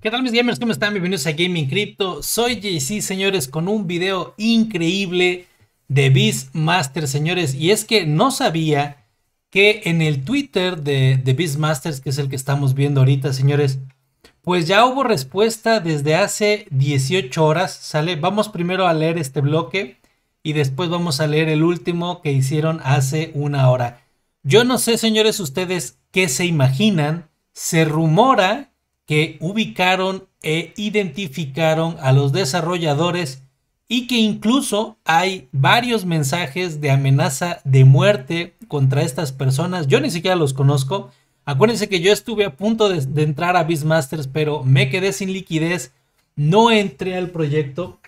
¿Qué tal mis gamers? ¿Cómo están? Bienvenidos a Gaming Crypto. Soy JC, señores, con un video increíble de Master señores. Y es que no sabía que en el Twitter de, de Masters que es el que estamos viendo ahorita, señores, pues ya hubo respuesta desde hace 18 horas, ¿sale? Vamos primero a leer este bloque y después vamos a leer el último que hicieron hace una hora. Yo no sé, señores, ustedes qué se imaginan. Se rumora que ubicaron e identificaron a los desarrolladores y que incluso hay varios mensajes de amenaza de muerte contra estas personas. Yo ni siquiera los conozco. Acuérdense que yo estuve a punto de, entrar a Beastmasters, pero me quedé sin liquidez. No entré al proyecto.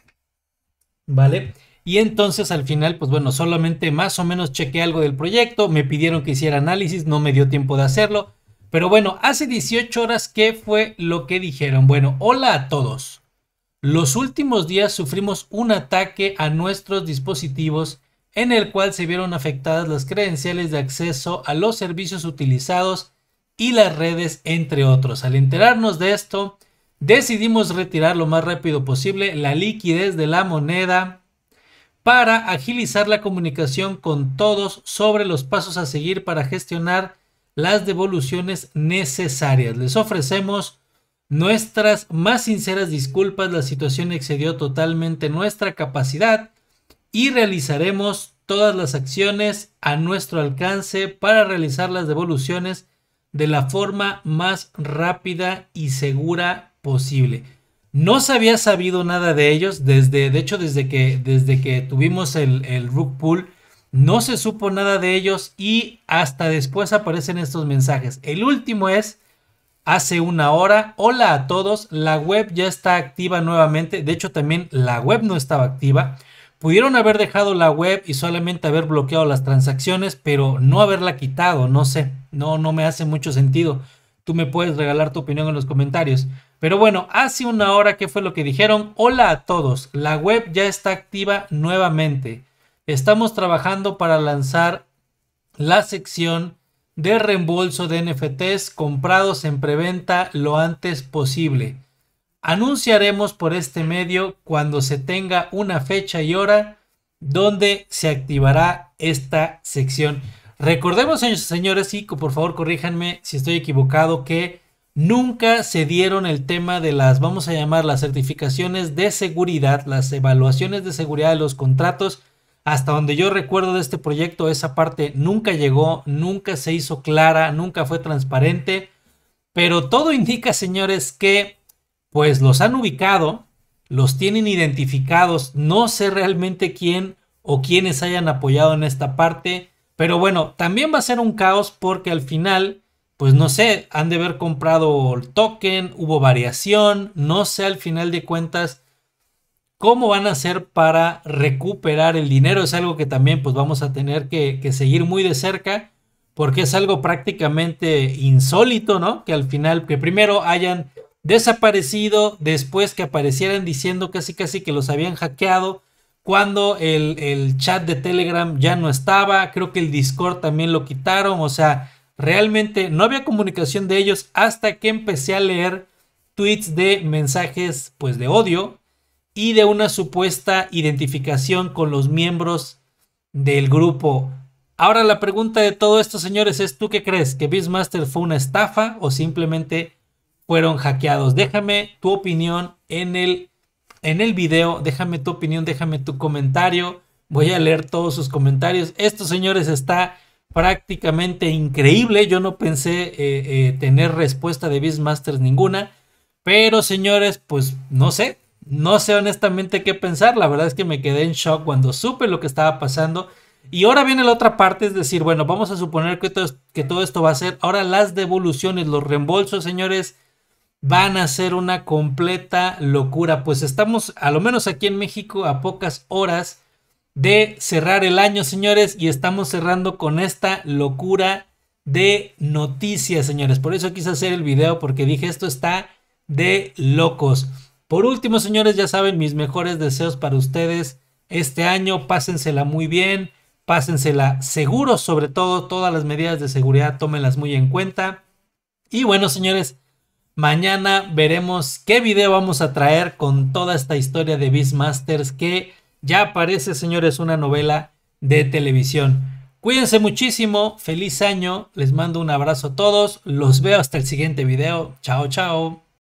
¿Vale? Y entonces al final, pues bueno, solamente más o menos chequé algo del proyecto. Me pidieron que hiciera análisis, no me dio tiempo de hacerlo. Pero bueno, hace 18 horas, ¿qué fue lo que dijeron? Bueno, hola a todos. Los últimos días sufrimos un ataque a nuestros dispositivos en el cual se vieron afectadas las credenciales de acceso a los servicios utilizados y las redes, entre otros. Al enterarnos de esto, decidimos retirar lo más rápido posible la liquidez de la moneda para agilizar la comunicación con todos sobre los pasos a seguir para gestionar las devoluciones necesarias. Les ofrecemos nuestras más sinceras disculpas. La situación excedió totalmente nuestra capacidad y realizaremos todas las acciones a nuestro alcance para realizar las devoluciones de la forma más rápida y segura posible. No se había sabido nada de ellos desde, de hecho, desde que, desde que tuvimos el, el Rook Pool no se supo nada de ellos y hasta después aparecen estos mensajes. El último es, hace una hora, hola a todos, la web ya está activa nuevamente. De hecho, también la web no estaba activa. Pudieron haber dejado la web y solamente haber bloqueado las transacciones, pero no haberla quitado, no sé, no, no me hace mucho sentido. Tú me puedes regalar tu opinión en los comentarios. Pero bueno, hace una hora, ¿qué fue lo que dijeron? Hola a todos, la web ya está activa nuevamente. Estamos trabajando para lanzar la sección de reembolso de NFTs comprados en preventa lo antes posible. Anunciaremos por este medio cuando se tenga una fecha y hora donde se activará esta sección. Recordemos, señores, y por favor corríjanme si estoy equivocado, que nunca se dieron el tema de las, vamos a llamar, las certificaciones de seguridad, las evaluaciones de seguridad de los contratos hasta donde yo recuerdo de este proyecto, esa parte nunca llegó, nunca se hizo clara, nunca fue transparente, pero todo indica, señores, que pues los han ubicado, los tienen identificados, no sé realmente quién o quiénes hayan apoyado en esta parte, pero bueno, también va a ser un caos porque al final, pues no sé, han de haber comprado el token, hubo variación, no sé al final de cuentas ¿Cómo van a hacer para recuperar el dinero? Es algo que también pues vamos a tener que, seguir muy de cerca porque es algo prácticamente insólito, ¿no? Que al final, que primero hayan desaparecido, después que aparecieran diciendo casi casi que los habían hackeado, cuando el, el chat de Telegram ya no estaba, creo que el Discord también lo quitaron, o sea, realmente no había comunicación de ellos hasta que empecé a leer tweets de mensajes pues de odio y de una supuesta identificación con los miembros del grupo. Ahora la pregunta de todo esto, señores, es ¿tú qué crees? ¿Que Beastmaster fue una estafa o simplemente fueron hackeados? Déjame tu opinión en el, en el video, déjame tu opinión, déjame tu comentario. Voy a leer todos sus comentarios. Esto, señores, está prácticamente increíble. Yo no pensé eh, eh, tener respuesta de Beastmaster ninguna. Pero, señores, pues no sé, no sé honestamente qué pensar, la verdad es que me quedé en shock cuando supe lo que estaba pasando. Y ahora viene la otra parte, es decir, bueno, vamos a suponer que todo, que todo esto va a ser, ahora las devoluciones, los reembolsos, señores, van a ser una completa locura. Pues estamos, a lo menos aquí en México, a pocas horas de cerrar el año, señores, y estamos cerrando con esta locura de noticias, señores. Por eso quise hacer el video, porque dije, esto está de locos. Por último, señores, ya saben, mis mejores deseos para ustedes este año. Pásensela muy bien, pásensela seguro, sobre todo todas las medidas de seguridad, tómenlas muy en cuenta. Y bueno, señores, mañana veremos qué video vamos a traer con toda esta historia de Beastmasters que ya parece, señores, una novela de televisión. Cuídense muchísimo, feliz año, les mando un abrazo a todos, los veo hasta el siguiente video, chao chao.